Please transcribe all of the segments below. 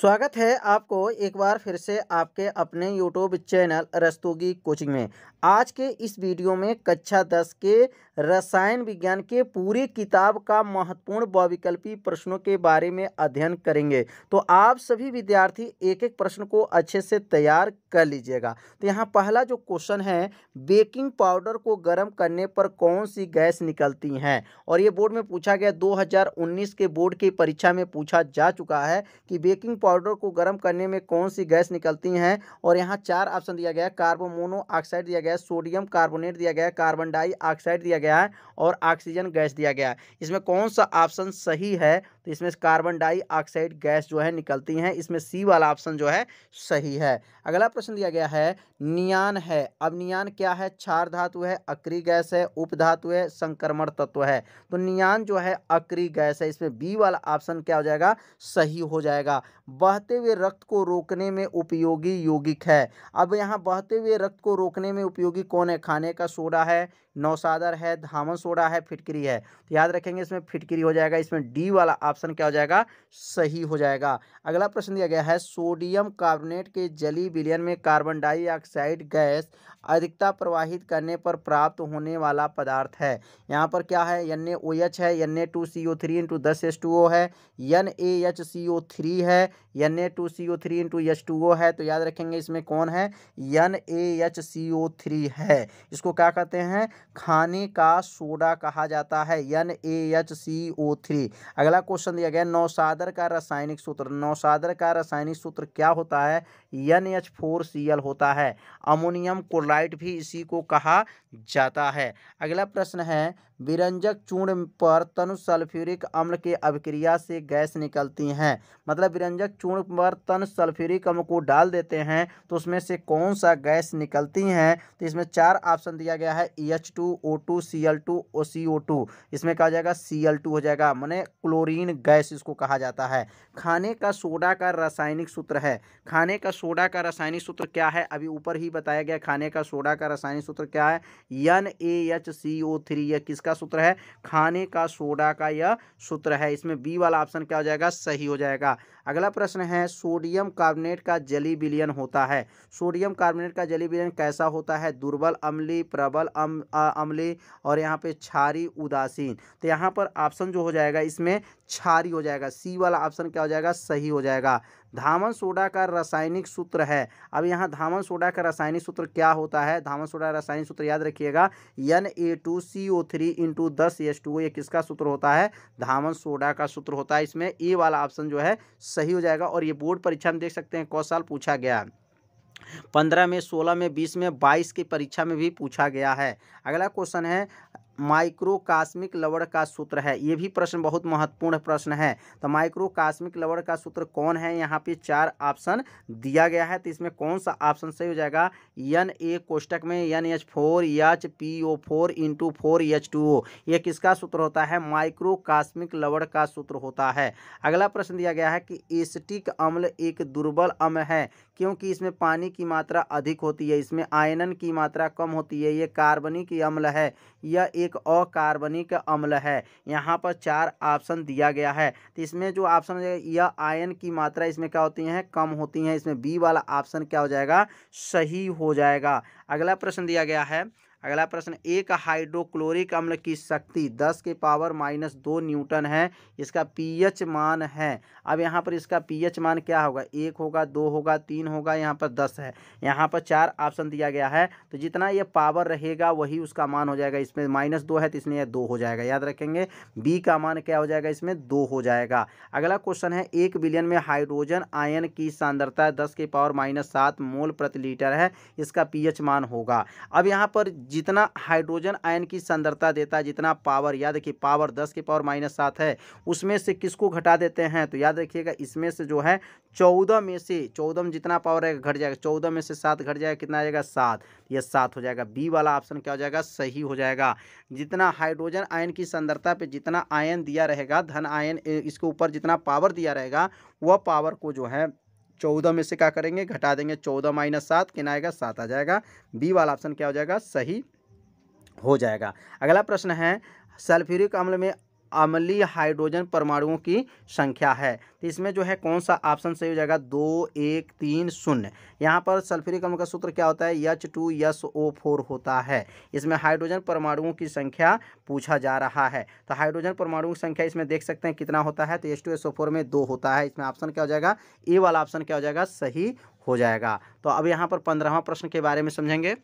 स्वागत है आपको एक बार फिर से आपके अपने YouTube चैनल रस्तोगी कोचिंग में आज के इस वीडियो में कक्षा 10 के रसायन विज्ञान के पूरी किताब का महत्वपूर्ण बहुविकल्पी प्रश्नों के बारे में अध्ययन करेंगे तो आप सभी विद्यार्थी एक एक प्रश्न को अच्छे से तैयार कर लीजिएगा तो यहाँ पहला जो क्वेश्चन है बेकिंग पाउडर को गर्म करने पर कौन सी गैस निकलती हैं और ये बोर्ड में पूछा गया 2019 के बोर्ड की परीक्षा में पूछा जा चुका है कि बेकिंग पाउडर को गर्म करने में कौन सी गैस निकलती हैं और यहाँ चार ऑप्शन दिया गया कार्बन ऑक्साइड दिया गया सोडियम कार्बोनेट दिया गया कार्बन डाइऑक्साइड दिया गया गया है और ऑक्सीजन गैस दिया गया है इसमें कौन सा ऑप्शन सही है तो इसमें कार्बन डाइऑक्साइड गैस जो है निकलती हैं इसमें सी वाला ऑप्शन जो है सही है अगला प्रश्न दिया गया है नियान है अब नियान क्या है क्षार धातु है अक्री गैस है उप धातु है संक्रमण तत्व है तो नियान जो है अक्री गैस है इसमें बी वाला ऑप्शन क्या हो जाएगा सही हो जाएगा बहते हुए रक्त को रोकने में उपयोगी यौगिक है अब यहाँ बहते हुए रक्त को रोकने में उपयोगी कौन है खाने का सोडा है नौसादर है धामन सोडा है फिटकरी है तो याद रखेंगे इसमें फिटकरी हो जाएगा इसमें डी वाला ऑप्शन क्या हो जाएगा सही हो जाएगा अगला प्रश्न दिया गया है सोडियम कार्बोनेट के जली विलयन में कार्बन डाइऑक्साइड गैस अधिकता प्रवाहित करने पर प्राप्त होने वाला पदार्थ है यहाँ पर क्या है एन ए ओ एच है N A two C O three into दस एच टू ओ है N A H C O three है N A two C O three into H two O है तो याद रखेंगे इसमें कौन है N A H C O three है इसको क्या कहते हैं खाने का सोडा कहा जाता है N A H C O three अगला क्वेश्चन क्वेश्चन दिया गया नौसादर का रासायनिक सूत्र नौसादर का रासायनिक सूत्र क्या होता है N H four C L होता है अमोनियम क्लोराइड भी इसी को कहा जाता है अगला प्रश्न है विरंजक चूर्ण पर तनु सल्फ्यूरिक अम्ल के अभिक्रिया से गैस निकलती हैं मतलब विरंजक चूर्ण पर तनु सल्फ्यूरिक अम्ल को डाल देते हैं तो उसमें से कौन सा गैस निकलती हैं तो इसमें चार ऑप्शन दिया गया है E H two O two C L two O C O two इसमें कहा जाएगा सी एल टू हो जाएगा मैंने क्लोरीन गैस इसको कहा जाता है खाने का सोडा का रासायनिक सूत्र है खाने का सोडा का रासायनिक सूत्र क्या है अभी ऊपर ही बताया गया खाने का सोडा का रासायनिक सूत्र क्या है N A H C O three यह किसका सूत्र है खाने का सोडा का यह सूत्र है इसमें बी वाला ऑप्शन क्या हो जाएगा सही हो जाएगा अगला प्रश्न है सोडियम कार्बोनेट का जली विलियन होता है सोडियम कार्बोनेट का जली विलियन कैसा होता है दुर्बल अम्ली प्रबल अम्ली और यहाँ पे छारी उदासीन तो यहाँ पर ऑप्शन जो हो जाएगा इसमें छारी हो जाएगा सी वाला ऑप्शन क्या हो जाएगा सही हो जाएगा धामन सोडा का रासायनिक सूत्र है अब यहाँ धामन सोडा का रासायनिक सूत्र क्या होता है धामन सोडा रासायनिक सूत्र याद रखिएगा N A two C O three into दस एस टू ये किसका सूत्र होता है धामन सोडा का सूत्र होता है इसमें ए वाला ऑप्शन जो है सही हो जाएगा और ये बोर्ड परीक्षा में देख सकते हैं कौ साल पूछा गया पंद्रह में सोलह में बीस में बाईस की परीक्षा में भी पूछा गया है अगला क्वेश्चन है माइक्रोकास्मिक लवण का सूत्र है ये भी प्रश्न बहुत महत्वपूर्ण प्रश्न है तो माइक्रोकास्मिक लवण का सूत्र कौन है यहाँ पे चार ऑप्शन दिया गया है तो इसमें कौन सा ऑप्शन सही हो जाएगा यन ए कोष्टक में N H four H P O four into four H two O ये किसका सूत्र होता है माइक्रोकास्मिक लवण का सूत्र होता है अगला प्रश्न दिया गया है कि एसटिक अम्ल एक दुर्बल अम्ल है क्योंकि इसमें पानी की मात्रा अधिक होती है इसमें आयनन की मात्रा कम होती है ये कार्बनिक अम्ल है यह एक अकार्बनिक अम्ल है यहाँ पर चार ऑप्शन दिया गया है तो इसमें जो ऑप्शन हो जाएगा यह आयन की मात्रा इसमें क्या होती है कम होती हैं इसमें बी वाला ऑप्शन क्या हो जाएगा सही हो जाएगा अगला प्रश्न दिया गया है अगला प्रश्न एक हाइड्रोक्लोरिक अम्ल की शक्ति दस के पावर माइनस दो न्यूटन है इसका पीएच मान है अब यहाँ पर इसका पीएच मान क्या होगा एक होगा दो होगा तीन होगा यहाँ पर दस है यहाँ पर चार ऑप्शन दिया गया है तो जितना ये पावर रहेगा वही उसका मान हो जाएगा इसमें माइनस दो है तो इसलिए दो हो जाएगा याद रखेंगे बी का मान क्या हो जाएगा इसमें दो हो जाएगा अगला क्वेश्चन है एक बिलियन में हाइड्रोजन आयन की सांद्रता दस के पावर माइनस सात मोल प्रति लीटर है इसका पीएच मान होगा अब यहाँ पर जितना हाइड्रोजन आयन की सुंदरता देता है जितना पावर याद रखिए पावर दस के पावर माइनस सात है उसमें से किसको घटा देते हैं तो याद रखिएगा इसमें से जो है चौदह में से चौदह में जितना पावर रहेगा घट जाएगा चौदह में से सात घट जाएगा कितना आ जाएगा सात तो यह सात हो जाएगा बी वाला ऑप्शन क्या हो जाएगा सही हो जाएगा जितना हाइड्रोजन आयन की सुंदरता पर जितना आयन दिया रहेगा धन आयन इसके ऊपर जितना पावर दिया रहेगा वह पावर को जो है चौदह में से क्या करेंगे घटा देंगे चौदह माइनस सात कितना आएगा सात आ जाएगा बी वाला ऑप्शन क्या हो जाएगा सही हो जाएगा अगला प्रश्न है सल्फ्यूरिक अम्ल में अमली हाइड्रोजन परमाणुओं की संख्या है तो इसमें जो है कौन सा ऑप्शन सही हो जाएगा दो एक तीन शून्य यहाँ पर सल्फ्यूरिक अम्ल का सूत्र क्या होता है H two S O four होता है इसमें हाइड्रोजन परमाणुओं की संख्या पूछा जा रहा है तो हाइड्रोजन परमाणुओं की संख्या इसमें देख सकते हैं कितना होता है तो H two S O four में दो होता है इसमें ऑप्शन क्या हो जाएगा ए वाला ऑप्शन क्या हो जाएगा सही हो जाएगा तो अब यहाँ पर पंद्रहवा प्रश्न के बारे में समझेंगे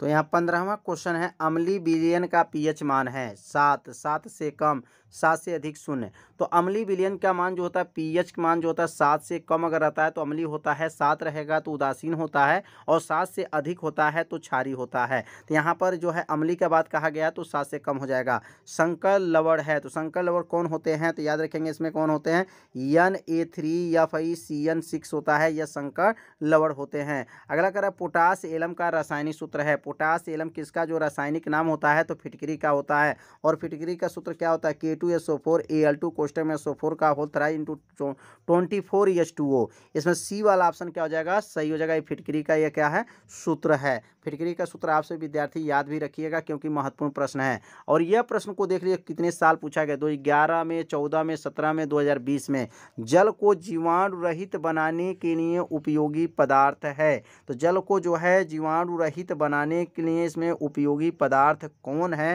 तो यहाँ पंद्रहवा क्वेश्चन है अमली बिलियन का पीएच मान है सात सात से कम सात से अधिक शून्य तो अम्ली विलियन का मान जो होता है पीएच का मान जो होता है सात से कम अगर रहता है तो अम्ली होता है सात रहेगा तो उदासीन होता है और सात से अधिक होता है तो छारी होता है तो यहाँ पर जो है अम्ली का बात कहा गया तो सात से कम हो जाएगा संकर लवड़ है तो संकर लवड़ कौन होते हैं तो याद रखेंगे इसमें कौन होते हैं N A three F I C N six होता है यह संकर लवड़ होते हैं अगला कर पोटास एलम का रासायनिक सूत्र है पोटास एलम किसका जो रासायनिक नाम होता है तो फिटकरी का होता है और फिटकरी का सूत्र क्या होता है K two S O four A L two कोष्टक में एस ओ फोर का whole thrice into twenty four H two O इसमें सी वाला ऑप्शन क्या हो जाएगा सही हो जाएगा ये फिटकरी का ये क्या है सूत्र है फिटकरी का सूत्र आपसे विद्यार्थी याद भी रखिएगा क्योंकि महत्वपूर्ण प्रश्न है और यह प्रश्न को देख लीजिए कितने साल पूछा गया दो ग्यारह में चौदह में सत्रह में दो हज़ार बीस में जल को जीवाणु रहित बनाने के लिए उपयोगी पदार्थ है तो जल को जो है जीवाणु रहित बनाने के लिए इसमें उपयोगी पदार्थ कौन है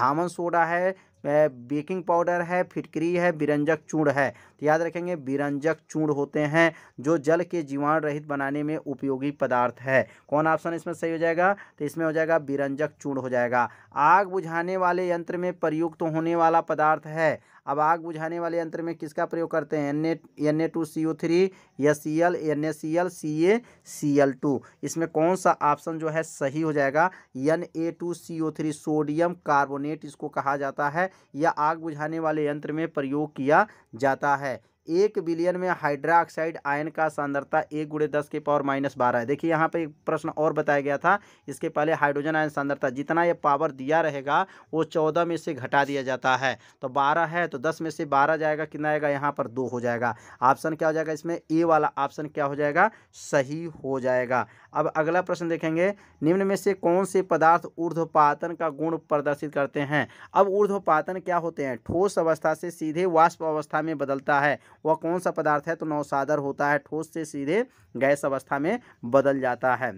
धामन सोडा है बेकिंग पाउडर है फिटकरी है बिरंजक चूड़ है तो याद रखेंगे बिरंजक चूड़ होते हैं जो जल के जीवाणु रहित बनाने में उपयोगी पदार्थ है कौन ऑप्शन इसमें सही हो जाएगा तो इसमें हो जाएगा बिरंजक चूड़ हो जाएगा आग बुझाने वाले यंत्र में प्रयुक्त तो होने वाला पदार्थ है अब आग बुझाने वाले यंत्र में किसका प्रयोग करते हैं N A N A two C O three S C L N S C L C A C L two इसमें कौन सा ऑप्शन जो है सही हो जाएगा N A two C O three sodium carbonate इसको कहा जाता है या आग बुझाने वाले यंत्र में प्रयोग किया जाता है एक बिलियन में हाइड्रा ऑक्साइड आयन का सांद्रता एक गुड़े दस के पावर माइनस बारह है देखिए यहाँ पे एक प्रश्न और बताया गया था इसके पहले हाइड्रोजन आयन सांद्रता जितना ये पावर दिया रहेगा वो चौदह में से घटा दिया जाता है तो बारह है तो दस में से बारह जाएगा कितना आएगा यहाँ पर दो हो जाएगा ऑप्शन क्या हो जाएगा इसमें ए वाला ऑप्शन क्या हो जाएगा सही हो जाएगा अब अगला प्रश्न देखेंगे निम्न में से कौन से पदार्थ ऊर्ध्वपातन का गुण प्रदर्शित करते हैं अब ऊर्ध्वपातन क्या होते हैं ठोस अवस्था से सीधे वाष्प अवस्था में बदलता है वह कौन सा पदार्थ है तो नौसादर होता है ठोस से सीधे गैस अवस्था में बदल जाता है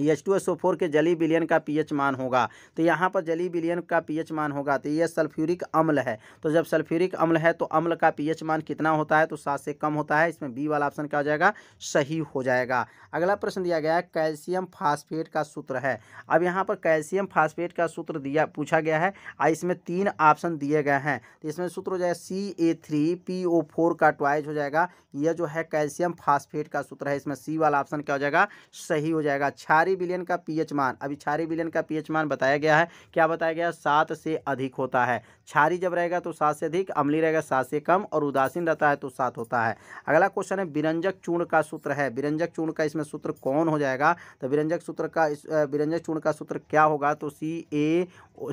H two S O four के जली बिलियन का पीएच मान होगा तो यहाँ पर जली बिलियन का पीएच मान होगा तो ये सल्फ्यूरिक अम्ल है तो जब सल्फ्यूरिक अम्ल है तो अम्ल का पीएच मान कितना होता है तो सात से कम होता है इसमें बी वाला ऑप्शन क्या हो जाएगा सही हो जाएगा अगला प्रश्न दिया गया है कैल्शियम फास्फेट का सूत्र है अब यहाँ पर कैल्शियम फास्फेट का सूत्र दिया पूछा गया है और इसमें तीन ऑप्शन दिए गए हैं तो इसमें सूत्र हो जाएगा C A three P O four का ट्वाइज हो जाएगा यह जो है कैल्शियम फास्फेट का सूत्र है इसमें सी वाला ऑप्शन क्या हो जाएगा सही हो जाएगा क्षार छारी विलियन का पीएच मान अभी छारी विलियन का पीएच मान बताया गया है क्या बताया गया सात से अधिक होता है छारी जब रहेगा तो सात से अधिक अम्ली रहेगा सात से कम और उदासीन रहता है तो सात होता है अगला क्वेश्चन है विरंजक चूर्ण का सूत्र है विरंजक चूर्ण का इसमें सूत्र कौन हो जाएगा तो विरंजक सूत्र का इस विरंजक चूर्ण का सूत्र क्या होगा तो सी A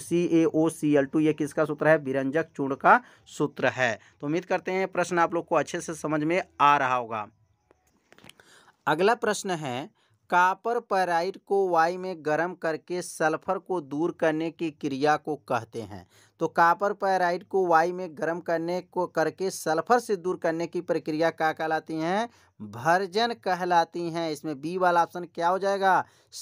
C A O C L to ये किसका सूत्र है विरंजक चूर्ण का सूत्र है तो उम्मीद करते हैं प्रश्न आप लोग को अच्छे से समझ में आ रहा होगा अगला प्रश्न है कापर पैराइट को वाई में गर्म करके सल्फर को दूर करने की क्रिया को कहते हैं तो कापर पैराइट को वाई में गर्म करने को करके सल्फर से दूर करने की प्रक्रिया क्या कहलाती हैं भर्जन कहलाती हैं इसमें बी वाला ऑप्शन क्या हो जाएगा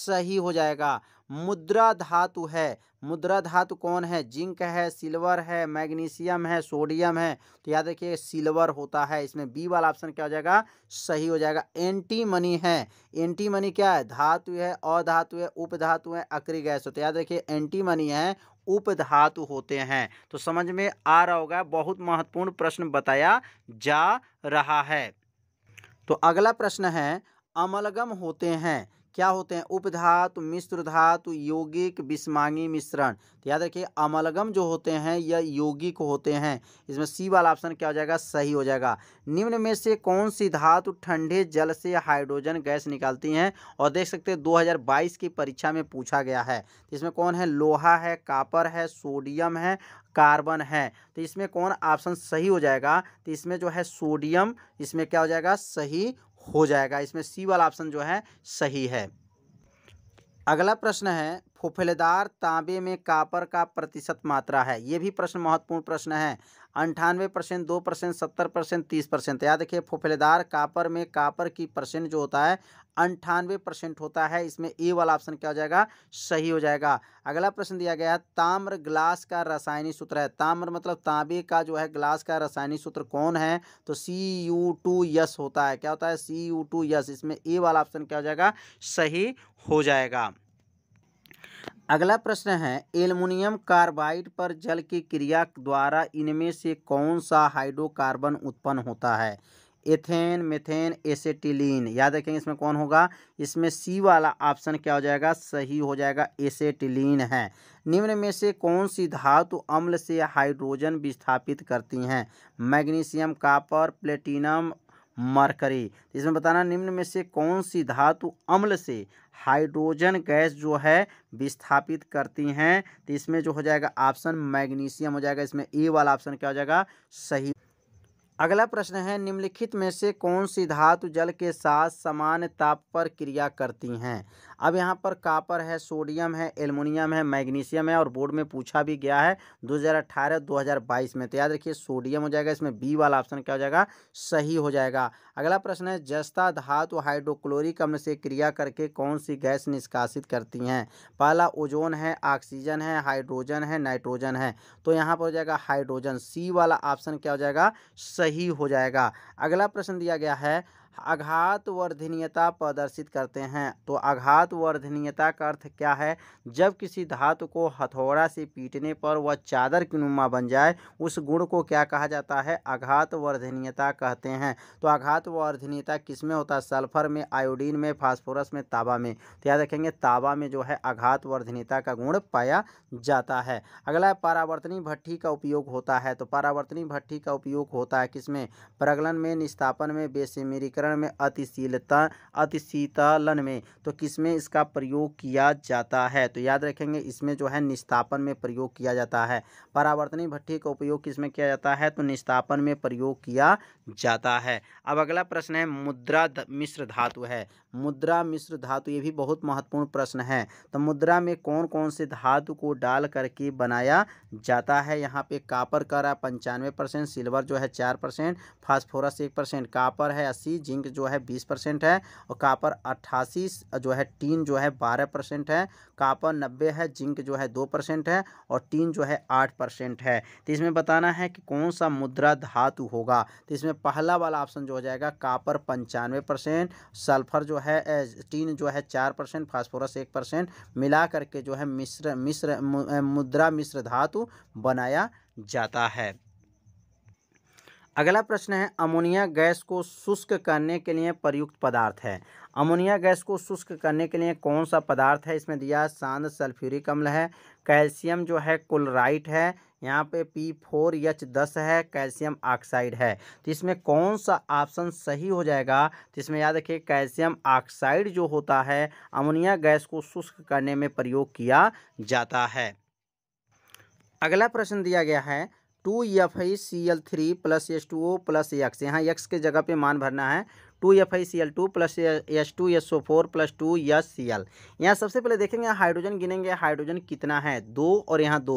सही हो जाएगा मुद्रा धातु है मुद्रा धातु कौन है जिंक है सिल्वर है मैग्नीशियम है सोडियम है तो याद रखिए सिल्वर होता है इसमें बी वाला ऑप्शन क्या हो जाएगा सही हो जाएगा एंटी मनी है एंटी मनी क्या है धातु है अधातु है उपधातु है अक्री गैस होते याद रखिए एंटी मनी है उपधातु होते हैं तो समझ में आ रहा होगा बहुत महत्वपूर्ण प्रश्न बताया जा रहा है तो अगला प्रश्न है अमलगम होते हैं क्या होते हैं उपधातु मिश्र धातु यौगिक विस्मांगी मिश्रण तो याद रखिए अमलगम जो होते हैं यह यौगिक होते हैं इसमें सी वाला ऑप्शन क्या हो जाएगा सही हो जाएगा निम्न में से कौन सी धातु ठंडे जल से हाइड्रोजन गैस निकालती हैं और देख सकते हैं 2022 की परीक्षा में पूछा गया है तो इसमें कौन है लोहा है कापर है सोडियम है कार्बन है तो इसमें कौन ऑप्शन सही हो जाएगा तो इसमें जो है सोडियम इसमें क्या हो जाएगा सही हो जाएगा इसमें सी वाला ऑप्शन जो है सही है अगला प्रश्न है फुफलेदार तांबे में कापर का प्रतिशत मात्रा है ये भी प्रश्न महत्वपूर्ण प्रश्न है अंठानवे परसेंट दो परसेंट सत्तर परसेंट तीस परसेंट याद रखिए फुफलेदार कापर में कापर की परसेंट जो होता है अंठानवे परसेंट होता है इसमें ए वाला ऑप्शन क्या हो जाएगा सही हो जाएगा अगला प्रश्न दिया गया है ताम्र ग्लास का रासायनिक सूत्र है ताम्र मतलब तांबे का जो है ग्लास का रासायनिक सूत्र कौन है तो सी यू टू यस होता है क्या होता है सी यू टू यस इसमें ए वाला ऑप्शन क्या हो जाएगा सही हो जाएगा अगला प्रश्न है एल्युमिनियम कार्बाइड पर जल की क्रिया द्वारा इनमें से कौन सा हाइड्रोकार्बन उत्पन्न होता है एथेन मेथेन एसेटिलीन याद रखेंगे इसमें कौन होगा इसमें सी वाला ऑप्शन क्या हो जाएगा सही हो जाएगा एसेटिलीन है निम्न में से कौन सी धातु अम्ल से हाइड्रोजन विस्थापित करती हैं मैग्नीशियम कापर प्लेटिनम मरकरी इसमें बताना निम्न में से कौन सी धातु अम्ल से हाइड्रोजन गैस जो है विस्थापित करती हैं तो इसमें जो हो जाएगा ऑप्शन मैग्नीशियम हो जाएगा इसमें ए वाला ऑप्शन क्या हो जाएगा सही अगला प्रश्न है निम्नलिखित में से कौन सी धातु जल के साथ समान ताप पर क्रिया करती हैं अब यहाँ पर कापर है सोडियम है एलमिनियम है मैग्नीशियम है और बोर्ड में पूछा भी गया है 2018 2022 में तो याद रखिए सोडियम हो जाएगा इसमें बी वाला ऑप्शन क्या हो जाएगा सही हो जाएगा अगला प्रश्न है जस्ता धातु हाइड्रोक्लोरिक अम्ल से क्रिया करके कौन सी गैस निष्कासित करती हैं पहला ओजोन है ऑक्सीजन है हाइड्रोजन है नाइट्रोजन है तो यहाँ पर हो जाएगा हाइड्रोजन सी वाला ऑप्शन क्या हो जाएगा सही हो जाएगा अगला प्रश्न दिया गया है आघात वर्धनीयता प्रदर्शित करते हैं तो आघात वर्धनीयता का अर्थ क्या है जब किसी धातु को हथौड़ा से पीटने पर वह चादर की नुमा बन जाए उस गुण को क्या कहा जाता है आघात वर्धनीयता कहते हैं तो आघात वर्धनीयता किस में होता है सल्फर में आयोडीन में फास्फोरस में ताबा में तो याद रखेंगे ताबा में जो है आघात वर्धनीयता का गुण पाया जाता है अगला है परावर्तनी भट्टी का उपयोग होता है तो परावर्तनी भट्टी का उपयोग होता है किसमें प्रगलन में निस्तापन में बेसिमेरिकल व्याकरण में अतिशीलता अतिशीतलन में तो किसमें इसका प्रयोग किया जाता है तो याद रखेंगे इसमें जो है निस्तापन में प्रयोग किया जाता है परावर्तनी भट्टी का उपयोग किसमें किया जाता है तो निस्तापन में प्रयोग किया जाता है अब अगला प्रश्न है मुद्रा मिश्र धातु है मुद्रा मिश्र धातु ये भी बहुत महत्वपूर्ण प्रश्न है तो मुद्रा में कौन कौन से धातु को डाल करके बनाया जाता है यहाँ पे कापर कर रहा पंचानवे परसेंट सिल्वर जो है चार परसेंट फास्फोरस एक परसेंट कापर है अस्सी जिंक जो है बीस परसेंट है और कापर अट्ठासी जो है टीन जो है बारह परसेंट है कापर नब्बे है जिंक जो है दो परसेंट है और टीन जो है आठ परसेंट है तो इसमें बताना है कि कौन सा मुद्रा धातु होगा तो इसमें पहला वाला ऑप्शन जो हो जाएगा कापर पंचानवे परसेंट सल्फर जो है टीन जो है चार परसेंट फास्फोरस एक परसेंट मिला करके जो है मिश्र मिश्र मुद्रा मिश्र धातु बनाया जाता है अगला प्रश्न है अमोनिया गैस को शुष्क करने के लिए प्रयुक्त पदार्थ है अमोनिया गैस को शुष्क करने के लिए कौन सा पदार्थ है इसमें दिया सांद सल्फ्यूरिक अम्ल है कैल्शियम जो है कुलराइट है यहाँ पे पी फोर एच दस है कैल्शियम ऑक्साइड है तो इसमें कौन सा ऑप्शन सही हो जाएगा तो इसमें याद रखिए कैल्शियम ऑक्साइड जो होता है अमोनिया गैस को शुष्क करने में प्रयोग किया जाता है अगला प्रश्न दिया गया है two F I C L three plus H two O plus X यहाँ एक्स के जगह पे मान भरना है two F I C L two plus S two S O four plus two S C L यहाँ सबसे पहले देखेंगे हाइड्रोजन गिनेंगे हाइड्रोजन कितना है दो और यहाँ दो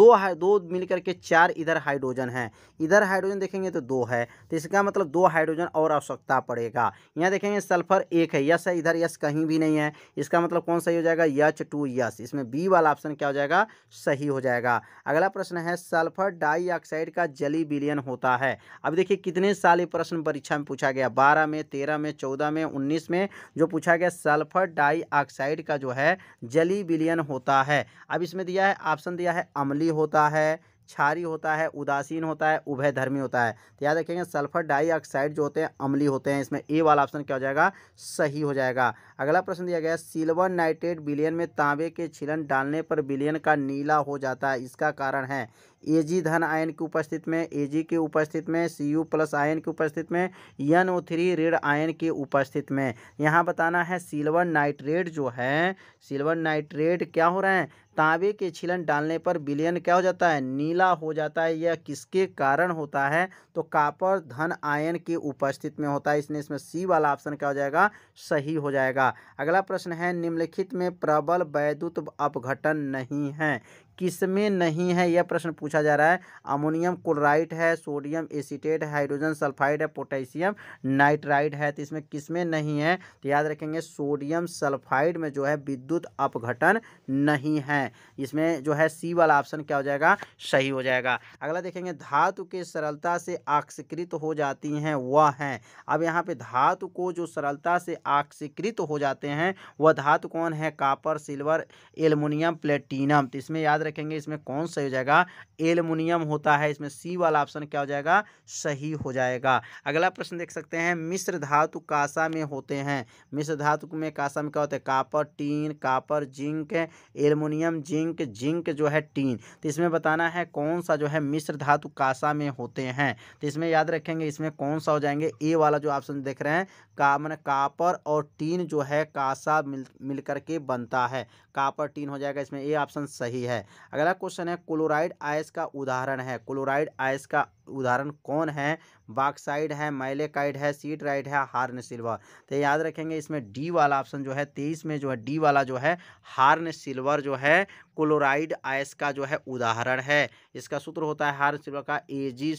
दो है दो मिल करके चार इधर हाइड्रोजन है इधर हाइड्रोजन देखेंगे तो दो है तो इसका मतलब दो हाइड्रोजन और आवश्यकता पड़ेगा यहाँ देखेंगे सल्फर एक है यस है इधर यस कहीं भी नहीं है इसका मतलब कौन सही हो जाएगा यच टू यस इसमें बी वाला ऑप्शन क्या हो जाएगा सही हो जाएगा अगला प्रश्न है सल्फर डाइऑक्साइड का जली विलियन होता है अब देखिए कितने साल ये प्रश्न परीक्षा में पूछा गया बारह में में तेरह में चौदह में उन्नीस में जो पूछा गया सल्फर डाईऑक्साइड का जो है जली विलियन होता है अब इसमें दिया है ऑप्शन दिया है अमली होता है छारी होता है उदासीन होता है उभय धर्मी होता है तो याद रखेंगे सल्फर डाइऑक्साइड जो होते हैं अम्लीय होते हैं इसमें ए वाला ऑप्शन क्या हो जाएगा सही हो जाएगा अगला प्रश्न दिया गया सिल्वर नाइट्रेट बिलियन में तांबे के छिलन डालने पर बिलियन का नीला हो जाता है इसका कारण है ए जी धन आयन की उपस्थिति में ए जी की उपस्थिति में सी यू प्लस आयन की उपस्थिति में यन ओ थ्री ऋण आयन की उपस्थिति में यहाँ बताना है सिल्वर नाइट्रेट जो है सिल्वर नाइट्रेट क्या हो रहे हैं तांबे के छिलन डालने पर विलयन क्या हो जाता है नीला हो जाता है यह किसके कारण होता है तो कापर धन आयन की उपस्थिति में होता है इसने इसमें सी वाला ऑप्शन क्या हो जाएगा सही हो जाएगा अगला प्रश्न है निम्नलिखित में प्रबल वैद्युत अपघटन नहीं है किसमें नहीं है यह प्रश्न पूछा जा रहा है अमोनियम क्लोराइड है सोडियम एसीटेट हाइड्रोजन सल्फाइड है पोटेशियम नाइट्राइड है तो इसमें किसमें नहीं है तो याद रखेंगे सोडियम सल्फाइड में जो है विद्युत अपघटन नहीं है इसमें जो है सी वाला ऑप्शन क्या हो जाएगा सही हो जाएगा अगला देखेंगे धातु के सरलता से आक्षकृत हो जाती हैं वह हैं अब यहाँ पे धातु को जो सरलता से आक्षकृत हो जाते हैं वह धातु कौन है कापर सिल्वर एल्युमिनियम प्लेटिनम तो इसमें याद देखेंगे इसमें कौन सही हो जाएगा एलमिनियम होता है इसमें सी वाला ऑप्शन क्या हो जाएगा सही हो जाएगा अगला प्रश्न देख सकते हैं मिश्र धातु कासा में होते हैं मिश्र धातु में कासा में क्या होता है copper tin copper zinc aluminium zinc zinc जो है टीन तो इसमें बताना है कौन सा जो है मिश्र धातु कासा में होते हैं तो इसमें याद रखेंगे इसमें कौन सा हो जाएंगे ए वाला जो ऑप्शन देख रहे हैं का मैंने कापर और टीन जो है कासा मिल मिल करके बनता है कापर टीन हो जाएगा इसमें ए ऑप्शन सही है अगला क्वेश्चन है क्लोराइड आयस का उदाहरण है क्लोराइड आयस का उदाहरण कौन है बाक्साइड है माइलेकाइड है सीटराइड है हार्न सिल्वर तो याद रखेंगे इसमें डी वाला ऑप्शन जो है तेईस में जो है डी वाला जो है हार्न सिल्वर जो है क्लोराइड आयस का जो है उदाहरण है इसका सूत्र होता है हार्न सिल्वर का ए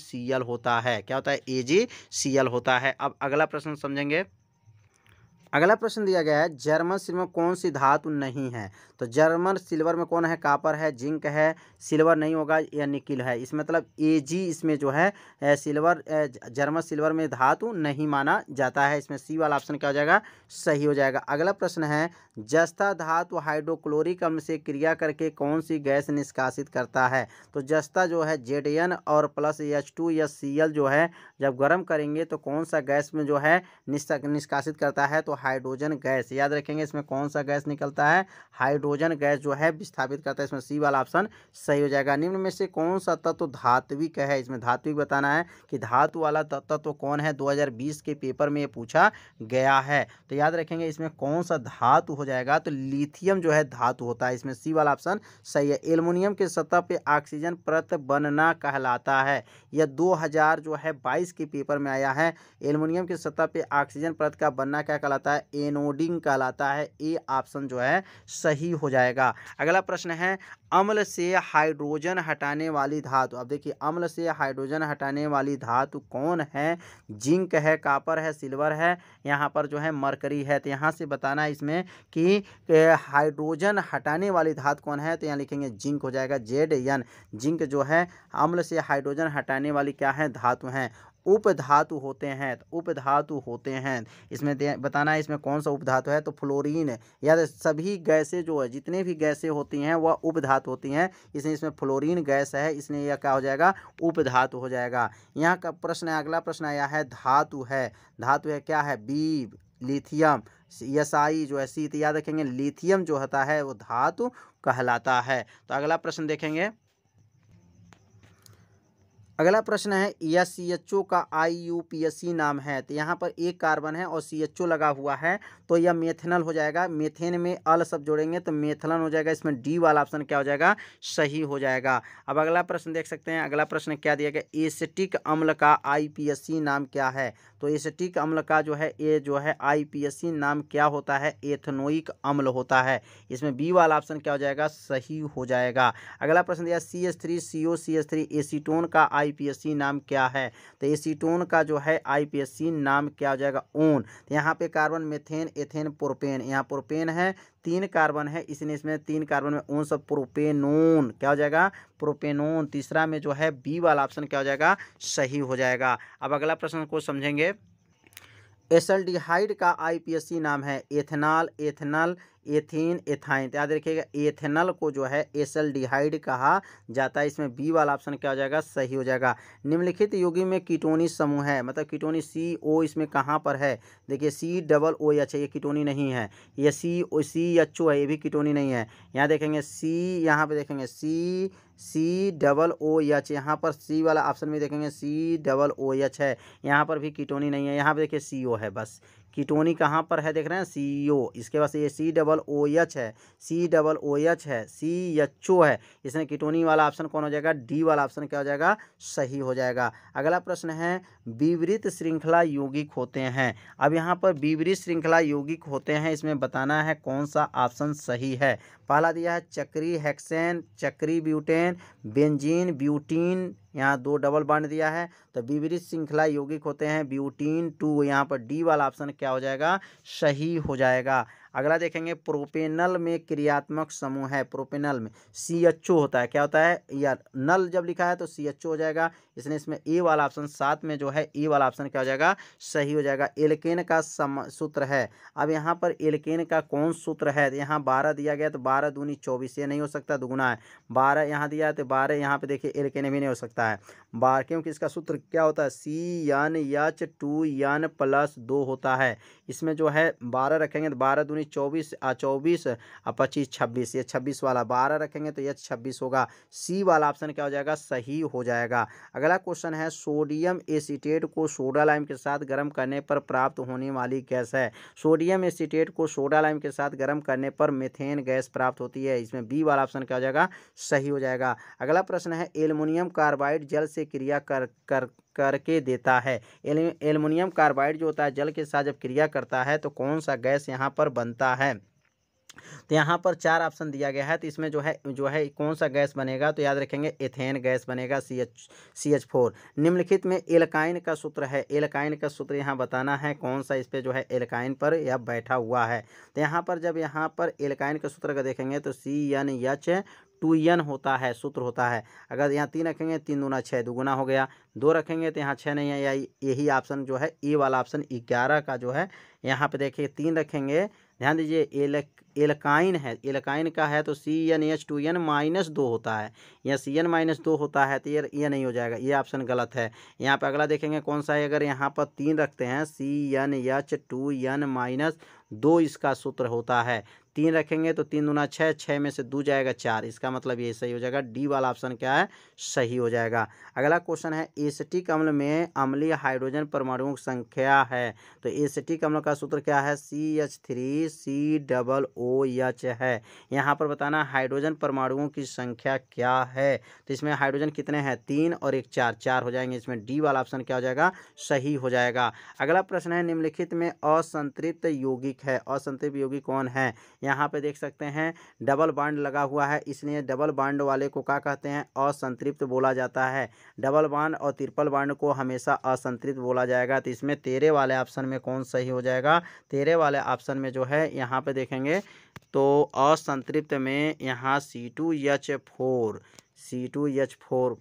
होता है क्या होता है ए होता है अब अगला प्रश्न समझेंगे अगला प्रश्न दिया गया है जर्मन सिल्वर में कौन सी धातु नहीं है तो जर्मन सिल्वर में कौन है कापर है जिंक है सिल्वर नहीं होगा या निकिल है इस मतलब ए जी इसमें जो है सिल्वर जर्मन सिल्वर में धातु नहीं माना जाता है इसमें सी वाला ऑप्शन क्या हो जाएगा सही हो जाएगा अगला प्रश्न है जस्ता धातु हाइड्रोक्लोरिक अम्ल से क्रिया करके कौन सी गैस निष्कासित करता है तो जस्ता जो है जेड एन और प्लस एच टू या सी एल जो है जब गर्म करेंगे तो कौन सा गैस में जो है निष्कासित करता है तो हाइड्रोजन गैस याद रखेंगे इसमें कौन सा गैस निकलता है हाइड्रोजन गैस जो है विस्थापित करता है इसमें सी वाला ऑप्शन सही हो जाएगा निम्न में से कौन सा तत्व धात्विक है इसमें धात्विक बताना है कि धातु वाला तत्व कौन है दो के पेपर में ये पूछा गया है तो याद रखेंगे इसमें कौन सा धातु हो जाएगा तो लिथियम जो है धातु होता है इसमें सी वाला ऑप्शन सही है एल्युमिनियम के सतह पर ऑक्सीजन प्रत बनना कहलाता है यह दो जो है बाईस के पेपर में आया है एल्युमिनियम के सतह पर ऑक्सीजन प्रत का बनना क्या कहलाता है कहलाता है एनोडिंग कहलाता है ए ऑप्शन जो है सही हो जाएगा अगला प्रश्न है अम्ल से हाइड्रोजन हटाने वाली धातु अब देखिए अम्ल से हाइड्रोजन हटाने वाली धातु कौन है जिंक है कापर है सिल्वर है यहाँ पर जो है मरकरी है तो यहाँ से बताना है इसमें कि हाइड्रोजन हटाने वाली धातु कौन है तो यहाँ लिखेंगे जिंक हो जाएगा जेड यन जिंक जो है अम्ल से हाइड्रोजन हटाने वाली क्या है धातु हैं उपधातु होते हैं तो उपधातु होते हैं इसमें बताना है इसमें कौन सा उपधातु है तो फ्लोरीन या सभी गैसें जो है जितने भी गैसें होती हैं वह उपधातु होती हैं इसलिए इसमें फ्लोरीन गैस है इसलिए यह क्या हो जाएगा उपधातु हो जाएगा यहाँ का प्रश्न अगला प्रश्न आया है धातु है धातु है क्या है बी लिथियम यसाई जो है तो याद रखेंगे लिथियम जो होता है वो धातु कहलाता है तो अगला प्रश्न देखेंगे अगला प्रश्न है या सी एच ओ का I U P S C नाम है तो यहाँ पर एक कार्बन है और सी एच ओ लगा हुआ है तो यह मेथेनल हो जाएगा मेथेन में अल सब जोड़ेंगे तो मेथलन हो जाएगा इसमें डी वाला ऑप्शन क्या हो जाएगा सही हो जाएगा अब अगला प्रश्न देख सकते हैं अगला प्रश्न क्या दिया गया एसिटिक अम्ल का आई पी एस सी नाम क्या है तो एसिटिक अम्ल का जो है ए जो है आई पी एस सी नाम क्या होता है एथनोइक अम्ल होता है इसमें बी वाला ऑप्शन क्या हो जाएगा सही हो जाएगा अगला प्रश्न दिया C S three C O C S three acetone का आई आईपीएससी नाम क्या है तो एसीटोन का जो है आईपीएससी नाम क्या हो जाएगा ओन तो यहाँ पे कार्बन मेथेन एथेन प्रोपेन यहाँ प्रोपेन है तीन कार्बन है इसने इसमें तीन कार्बन में ओन सब प्रोपेनोन क्या हो जाएगा प्रोपेनोन तीसरा में जो है बी वाला ऑप्शन क्या हो जाएगा सही हो जाएगा अब अगला प्रश्न को समझेंगे एसल्डिहाइड का आईपीएससी नाम है एथेनॉल एथेनॉल एथीन एथाइन तो याद रखिएगा एथेनल को जो है एसल डिहाइड कहा जाता है इसमें बी वाला ऑप्शन क्या हो जाएगा सही हो जाएगा निम्नलिखित योगी में कीटोनी समूह है मतलब कीटोनी सी ओ इसमें कहाँ पर है देखिए सी डबल ओ एच है ये कीटोनी नहीं है ये सी ओ सी एच ओ है ये भी कीटोनी नहीं है यहाँ देखेंगे सी यहाँ पर देखेंगे सी सी डबल ओ एच यहाँ पर सी वाला ऑप्शन में देखेंगे सी डबल ओ एच है यहाँ पर भी कीटोनी नहीं है यहाँ पर देखिए सी ओ है बस कीटोनी कहाँ पर है देख रहे हैं सी ओ e इसके बाद ये सी डबल ओ एच है सी डबल ओ एच है सी एच ओ है इसमें कीटोनी वाला ऑप्शन कौन हो जाएगा डी वाला ऑप्शन क्या हो जाएगा सही हो जाएगा अगला प्रश्न है विवृत श्रृंखला यौगिक होते हैं अब यहाँ पर विवृत श्रृंखला यौगिक होते हैं इसमें बताना है कौन सा ऑप्शन सही है पहला दिया है चक्री हेक्सेन चक्री ब्यूटेन बेंजीन ब्यूटीन यहाँ दो डबल बांट दिया है तो विवरित श्रृंखला यौगिक होते हैं ब्यूटीन टू यहाँ पर डी वाला ऑप्शन क्या हो जाएगा सही हो जाएगा अगला देखेंगे प्रोपेनल में क्रियात्मक समूह है प्रोपेनल में सी एच ओ होता है क्या होता है या नल जब लिखा है तो सी एच ओ हो जाएगा इसलिए इसमें ए वाला ऑप्शन सात में जो है ए वाला ऑप्शन क्या हो जाएगा सही हो जाएगा एलकेन का सम सूत्र है अब यहाँ पर एलकेन का कौन सूत्र है यहाँ बारह दिया गया तो बारह दूनी चौबीस ये नहीं हो सकता दुगुना है बारह यहाँ दिया है तो बारह यहाँ पर देखिए एल्केन भी नहीं हो सकता है बारह क्योंकि इसका सूत्र क्या होता है C N H two N plus दो होता है इसमें जो है बारह रखेंगे तो बारह दूनी उन्नीस चौबीस चौबीस और पच्चीस छब्बीस ये छब्बीस वाला बारह रखेंगे तो ये छब्बीस होगा सी वाला ऑप्शन क्या हो जाएगा सही हो जाएगा अगला क्वेश्चन है सोडियम एसीटेट को सोडा लाइम के साथ गर्म करने पर प्राप्त होने वाली गैस है सोडियम एसीटेट को सोडा लाइम के साथ गर्म करने पर मिथेन गैस प्राप्त होती है इसमें बी वाला ऑप्शन क्या हो जाएगा सही हो जाएगा अगला प्रश्न है एल्युमिनियम कार्बाइड जल से क्रिया कर कर करके देता है एल्युमिनियम कार्बाइड जो होता है जल के साथ जब क्रिया करता है तो कौन सा गैस यहाँ पर बनता है तो यहाँ पर चार ऑप्शन दिया गया है तो इसमें जो है जो है कौन सा गैस बनेगा तो याद रखेंगे एथेन गैस बनेगा C H C H four निम्नलिखित में एलकाइन का सूत्र है एलकाइन का सूत्र यहाँ बताना है कौन सा इस पर जो है एलकाइन पर यह बैठा हुआ है तो यहाँ पर जब यहाँ पर एलकाइन का सूत्र का देखेंगे तो C N H two N होता है सूत्र होता है अगर यहाँ तीन रखेंगे तीन दूना छः दुगुना हो गया दो रखेंगे तो यहाँ छः नहीं है या यही ऑप्शन जो है ई वाला ऑप्शन ग्यारह का जो है यहाँ पे देखिए तीन रखेंगे ध्यान दीजिए एल एलकाइन है एलकाइन का है तो C N H two N minus दो होता है या सी एन माइनस दो होता है तो ये ये नहीं हो जाएगा ये ऑप्शन गलत है यहाँ पर अगला देखेंगे कौन सा है अगर यहाँ पर तीन रखते हैं C N H two N minus दो इसका सूत्र होता है तीन रखेंगे तो तीन दुना छः छः में से दो जाएगा चार इसका मतलब ये सही हो जाएगा डी वाला ऑप्शन क्या है सही हो जाएगा अगला क्वेश्चन है एसिटिक अम्ल में अम्लीय हाइड्रोजन परमाणुओं की संख्या है तो एसिटिक अम्ल का सूत्र क्या है C H three C double O H है यहाँ पर बताना हाइड्रोजन परमाणुओं की संख्या क्या है तो इसमें हाइड्रोजन कितने हैं तीन और एक चार चार हो जाएंगे इसमें डी वाला ऑप्शन क्या हो जाएगा सही हो जाएगा अगला प्रश्न है निम्नलिखित में असंतृत यौगिक यौगिक है असंतृप्त यौगिक कौन है यहाँ पे देख सकते हैं डबल बाड लगा हुआ है इसलिए डबल बाड वाले को क्या कहते हैं असंतृप्त बोला जाता है डबल बाड और त्रिपल बांड को हमेशा असंतृप्त बोला जाएगा तो इसमें तेरे वाले ऑप्शन में कौन सही हो जाएगा तेरे वाले ऑप्शन में जो है यहाँ पर देखेंगे तो असंतृप्त में यहाँ C two H four C two H four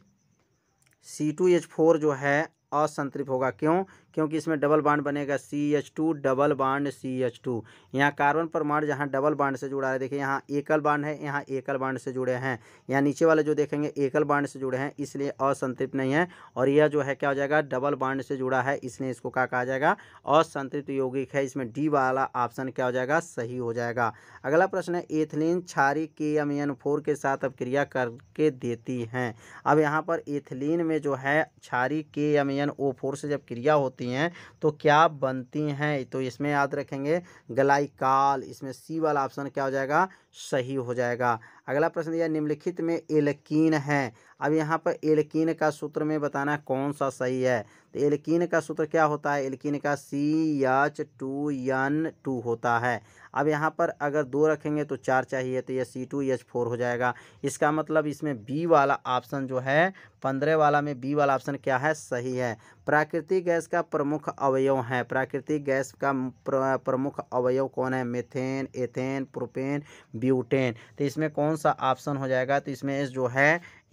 C two H four जो है असंतृप्त होगा क्यों क्योंकि इसमें डबल बाड बनेगा C H two double bond C H two यहाँ कार्बन परमाणु जहाँ डबल बाड से जुड़ा है देखिए यहाँ एकल बाड है यहाँ एकल बाड से जुड़े हैं यहाँ नीचे वाले जो देखेंगे एकल बाड से जुड़े हैं इसलिए असंतृप्त नहीं है और यह जो है क्या हो जाएगा डबल बाड से जुड़ा है इसलिए इसको क्या कहा जाएगा असंतृप्त यौगिक है इसमें डी वाला ऑप्शन क्या हो जाएगा सही हो जाएगा अगला प्रश्न है एथिलीन छारी के एम एन फोर के साथ अब क्रिया करके देती हैं अब यहाँ पर एथिलीन में जो है छारी के एम आयन ओ फोर से जब क्रिया होती हैं तो क्या बनती हैं तो इसमें याद रखेंगे गलाइकाल इसमें सी वाला ऑप्शन क्या हो जाएगा सही हो जाएगा अगला प्रश्न यह निम्नलिखित में एलकीन है अब यहाँ पर एलकीन का सूत्र में बताना कौन सा सही है तो एलकीन का सूत्र क्या होता है एलकीन का C H two N two होता है अब यहाँ पर अगर दो रखेंगे तो चार चाहिए तो यह सी टू एच फोर हो जाएगा इसका मतलब इसमें बी वाला ऑप्शन जो है पंद्रह वाला में बी वाला ऑप्शन क्या है सही है प्राकृतिक गैस का प्रमुख अवयव है प्राकृतिक गैस का प्रमुख अवयव कौन है मेथेन एथेन प्रोपेन ब्यूटेन तो इसमें कौन सा ऑप्शन हो जाएगा तो इसमें जो है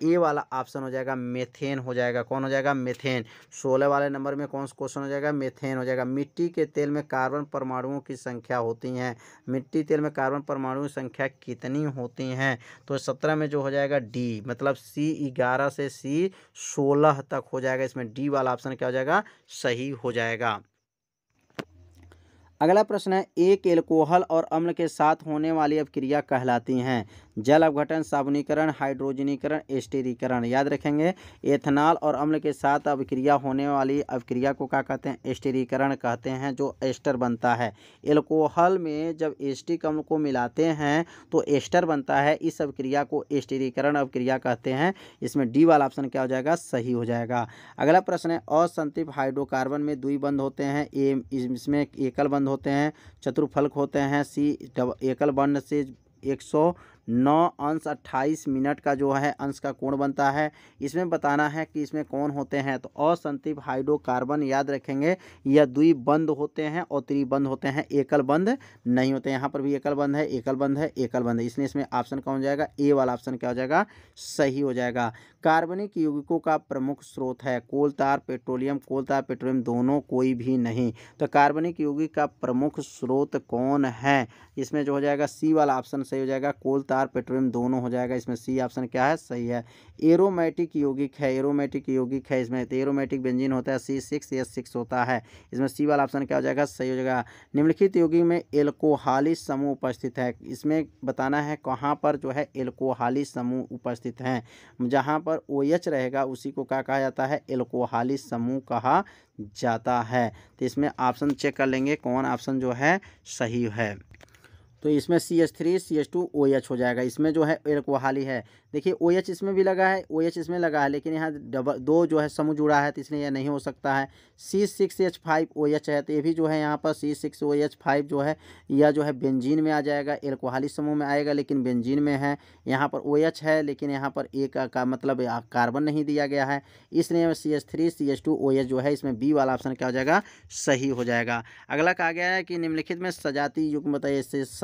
ए वाला ऑप्शन हो जाएगा मेथेन हो जाएगा कौन हो जाएगा मेथेन सोलह वाले नंबर में कौन सा क्वेश्चन हो जाएगा मेथेन हो जाएगा मिट्टी के तेल में कार्बन परमाणुओं की संख्या होती है मिट्टी तेल में कार्बन परमाणु संख्या कितनी होती हैं तो सत्रह में जो हो जाएगा डी मतलब सी ग्यारह से सी सोलह तक हो जाएगा इसमें डी वाला ऑप्शन क्या हो जाएगा सही हो जाएगा अगला प्रश्न है एक एल्कोहल और अम्ल के साथ होने वाली अपक्रिया कहलाती हैं जल अवघटन साबुनीकरण हाइड्रोजनीकरण एस्टेरीकरण याद रखेंगे एथेनॉल और अम्ल के साथ अभिक्रिया होने वाली अभिक्रिया को क्या कहते हैं एस्टेरीकरण कहते हैं जो एस्टर बनता है एल्कोहल में जब एस्टिक अम्ल को मिलाते हैं तो एस्टर बनता है इस अभिक्रिया को एस्टेरीकरण अभिक्रिया कहते हैं इसमें डी वाला ऑप्शन क्या हो जाएगा सही हो जाएगा अगला प्रश्न है असंतिप हाइड्रोकार्बन में दुई बंद होते हैं ए इसमें एकल बंद होते हैं चतुर्फलक होते हैं सी एकल बंद से एक सौ नौ अंश अट्ठाईस मिनट का जो है अंश का कोण बनता है इसमें बताना है कि इसमें कौन होते हैं तो असंतिप हाइड्रोकार्बन याद रखेंगे यह बंद होते हैं और त्रिबंद होते हैं एकल बंद नहीं होते यहाँ पर भी एकल बंद है एकल बंद है एकल बंद है इसलिए इसमें ऑप्शन कौन जाएगा ए वाला ऑप्शन क्या हो जाएगा सही हो जाएगा कार्बनिक यौगिकों का प्रमुख स्रोत है कोल तार पेट्रोलियम कोल तार पेट्रोलियम दोनों कोई भी नहीं तो कार्बनिक यौगिक का प्रमुख स्रोत कौन है इसमें जो हो जाएगा सी वाला ऑप्शन सही हो जाएगा कोल तार स्टार पेट्रोलियम दोनों हो जाएगा इसमें सी ऑप्शन क्या है सही है एरोमेटिक यौगिक है एरोमेटिक यौगिक है इसमें एरोमेटिक बेंजीन होता है सी सिक्स एस सिक्स होता है इसमें सी वाला ऑप्शन क्या हो जाएगा सही हो जाएगा निम्नलिखित यौगिक में एल्कोहाली समूह उपस्थित है इसमें बताना है कहाँ पर जो है एल्कोहाली समूह उपस्थित हैं जहाँ पर ओ OH रहेगा उसी को क्या कहा जाता है एल्कोहाली समूह कहा जाता है तो इसमें ऑप्शन चेक कर लेंगे कौन ऑप्शन जो है सही है तो इसमें C H three C H two O H हो जाएगा इसमें जो है एल्कोहाली है देखिए ओ एच इसमें भी लगा है ओ एच इसमें लगा है लेकिन यहाँ डबल दो जो है समूह जुड़ा है तो इसलिए यह नहीं हो सकता है C six H five O H है तो ये भी जो है यहाँ पर C six O H five जो है यह जो है बेंजीन में आ जाएगा एल्कोहाली समूह में आएगा लेकिन बेंजीन में है यहाँ पर ओ एच है लेकिन यहाँ पर एक का, मतलब कार्बन नहीं दिया गया है इसलिए C H three C H two O H जो है इसमें बी वाला ऑप्शन क्या हो जाएगा सही हो जाएगा अगला कहा गया है कि निम्नलिखित में सजाती युग्म मतलब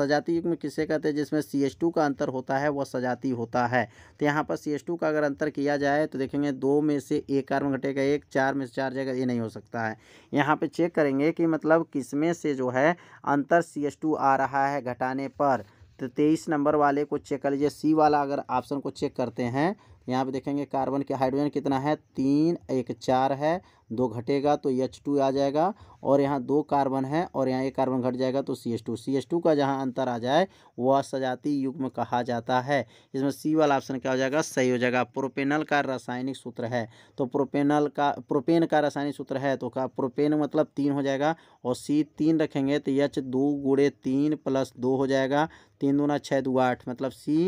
सजाती युग्म किसे कहते हैं जिसमें सी एस टू का अंतर होता है वह सजाती होता है तो यहाँ पर सी एस टू का अगर अंतर किया जाए तो देखेंगे दो में से एक कार्बन घटेगा एक चार में से चार जाएगा ये नहीं हो सकता है यहाँ पर चेक करेंगे कि मतलब किसमें से जो है अंतर सी एस टू आ रहा है घटाने पर तो तेईस नंबर वाले को चेक कर लीजिए सी वाला अगर ऑप्शन को चेक करते हैं यहाँ पे देखेंगे कार्बन के हाइड्रोजन कितना है तीन एक चार है दो घटेगा तो एच टू आ जाएगा और यहाँ दो कार्बन है और यहाँ एक कार्बन घट जाएगा तो C H two C H two का जहाँ अंतर आ जाए वह सजाती में कहा जाता है इसमें सी वाला ऑप्शन क्या हो जाएगा सही हो जाएगा प्रोपेनल का रासायनिक सूत्र है तो प्रोपेनल का प्रोपेन का रासायनिक सूत्र है तो का प्रोपेन मतलब तीन हो जाएगा और सी तीन रखेंगे तो एच दो गुड़े तीन प्लस दो हो जाएगा तीन दूना छः दो आठ मतलब सी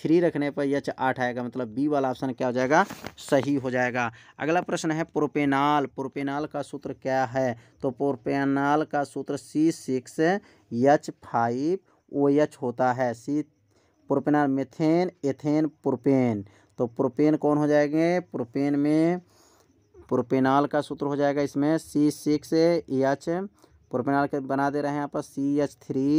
थ्री रखने पर यच आठ आएगा मतलब बी वाला ऑप्शन क्या हो जाएगा सही हो जाएगा अगला प्रश्न है प्रोपेनाल प्रोपेनाल का सूत्र क्या है तो प्रोपेनाल का सूत्र C six H five O H होता है C propanal methane ethane propane तो प्रोपेन कौन हो जाएंगे प्रोपेन में प्रोपेनाल का सूत्र हो जाएगा इसमें सी सिक्स एच प्रोपेनाल के बना दे रहे हैं यहाँ पर C H three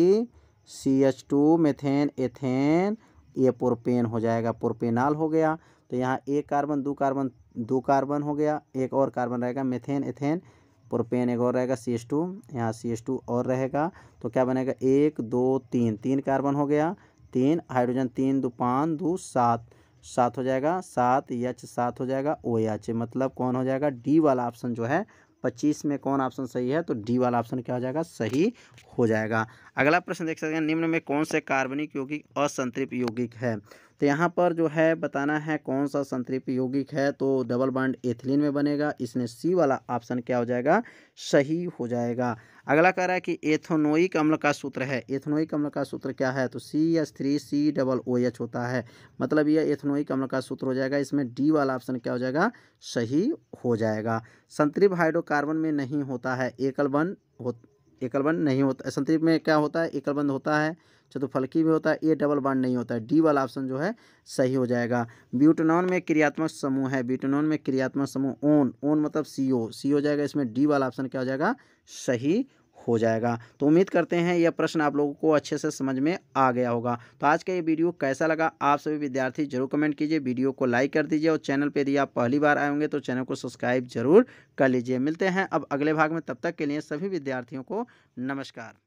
C H two methane ethane ये प्रोपेन हो जाएगा प्रोपेनाल हो गया तो यहाँ एक कार्बन दो कार्बन दो कार्बन हो गया एक और कार्बन रहेगा मेथेन एथेन प्रोपेन एक और रहेगा सी एस टू यहाँ सी एस टू और रहेगा तो क्या बनेगा एक दो तीन तीन कार्बन हो गया तीन हाइड्रोजन तीन दो पाँच दो सात सात हो जाएगा सात एच सात हो जाएगा ओ एच मतलब कौन हो जाएगा डी वाला ऑप्शन जो है पच्चीस में कौन ऑप्शन सही है तो डी वाला ऑप्शन क्या हो जाएगा सही हो जाएगा अगला प्रश्न देख सकते हैं निम्न में कौन से कार्बनिक यौगिक असंतृप्त यौगिक है तो यहाँ पर जो है बताना है कौन सा संतृप्त यौगिक है तो डबल बॉन्ड एथिलीन में बनेगा इसमें सी वाला ऑप्शन क्या हो जाएगा सही हो जाएगा अगला कह रहा है कि एथोनोइक अम्ल का सूत्र है एथोनोइक अम्ल का सूत्र क्या है तो C S three C double O H होता है मतलब यह एथोनोइक अम्ल का सूत्र हो जाएगा इसमें डी वाला ऑप्शन क्या हो जाएगा सही हो जाएगा संतृप हाइड्रोकार्बन में नहीं होता है एकल बन हो एकलबन नहीं होता संतृप में क्या होता है एकलबंद होता है चतुफलकी भी होता है ए डबल बॉन्ड नहीं होता है डी वाला ऑप्शन जो है सही हो जाएगा ब्यूटनॉन में क्रियात्मक समूह है ब्यूटनॉन में क्रियात्मक समूह ओन ओन मतलब सी ओ सी हो जाएगा इसमें डी वाला ऑप्शन क्या हो जाएगा सही हो जाएगा तो उम्मीद करते हैं यह प्रश्न आप लोगों को अच्छे से समझ में आ गया होगा तो आज का ये वीडियो कैसा लगा आप सभी विद्यार्थी जरूर कमेंट कीजिए वीडियो को लाइक कर दीजिए और चैनल पर यदि आप पहली बार आए होंगे तो चैनल को सब्सक्राइब जरूर कर लीजिए मिलते हैं अब अगले भाग में तब तक के लिए सभी विद्यार्थियों को नमस्कार